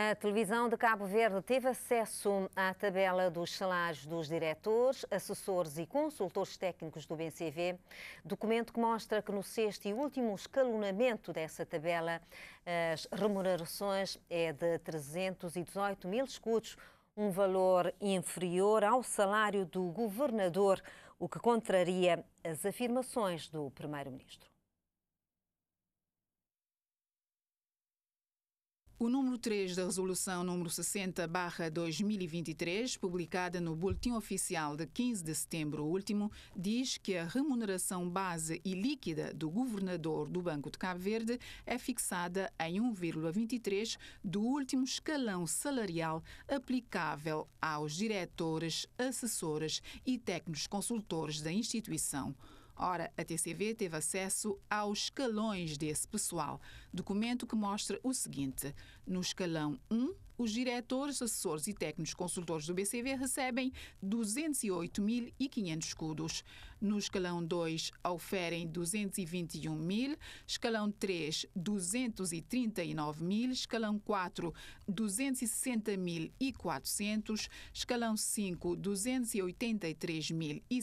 A televisão de Cabo Verde teve acesso à tabela dos salários dos diretores, assessores e consultores técnicos do BCV, documento que mostra que no sexto e último escalonamento dessa tabela as remunerações é de 318 mil escudos, um valor inferior ao salário do governador, o que contraria as afirmações do primeiro-ministro. O número 3 da Resolução número 60-2023, publicada no Boletim Oficial de 15 de setembro último, diz que a remuneração base e líquida do governador do Banco de Cabo Verde é fixada em 1,23 do último escalão salarial aplicável aos diretores, assessores e técnicos consultores da instituição. Ora, a TCV teve acesso aos escalões desse pessoal, documento que mostra o seguinte: no escalão 1, os diretores, assessores e técnicos consultores do BCV recebem 208.500 escudos. No escalão 2, oferem 221.000; escalão 3, 239.000; escalão 4, 260.400; escalão 5, 283.700 e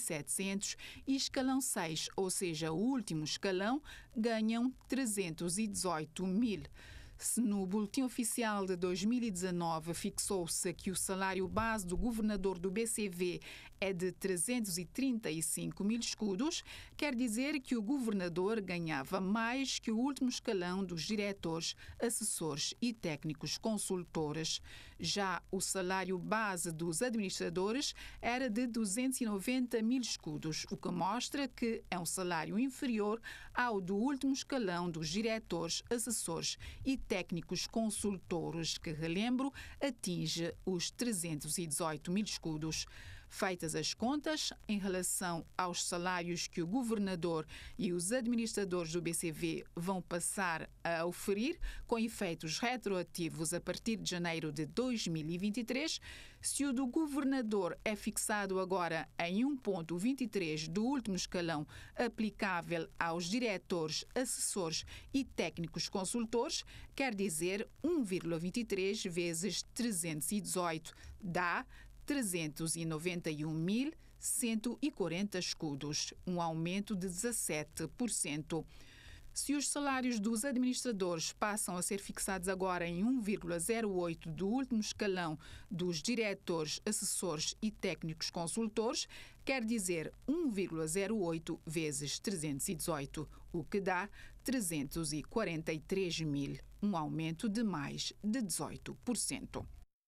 e escalão 6, ou seja, o último escalão, ganham 318 mil. Se no Boletim Oficial de 2019 fixou-se que o salário base do governador do BCV é de 335 mil escudos, quer dizer que o governador ganhava mais que o último escalão dos diretores, assessores e técnicos consultores. Já o salário base dos administradores era de 290 mil escudos, o que mostra que é um salário inferior ao do último escalão dos diretores, assessores e técnicos técnicos consultores, que, relembro, atinge os 318 mil escudos. Feitas as contas em relação aos salários que o governador e os administradores do BCV vão passar a oferir, com efeitos retroativos a partir de janeiro de 2023, se o do governador é fixado agora em 1,23 do último escalão aplicável aos diretores, assessores e técnicos consultores, quer dizer 1,23 vezes 318, dá 391.140 escudos, um aumento de 17%. Se os salários dos administradores passam a ser fixados agora em 1,08 do último escalão dos diretores, assessores e técnicos consultores, quer dizer 1,08 vezes 318, o que dá 343 mil, um aumento de mais de 18%.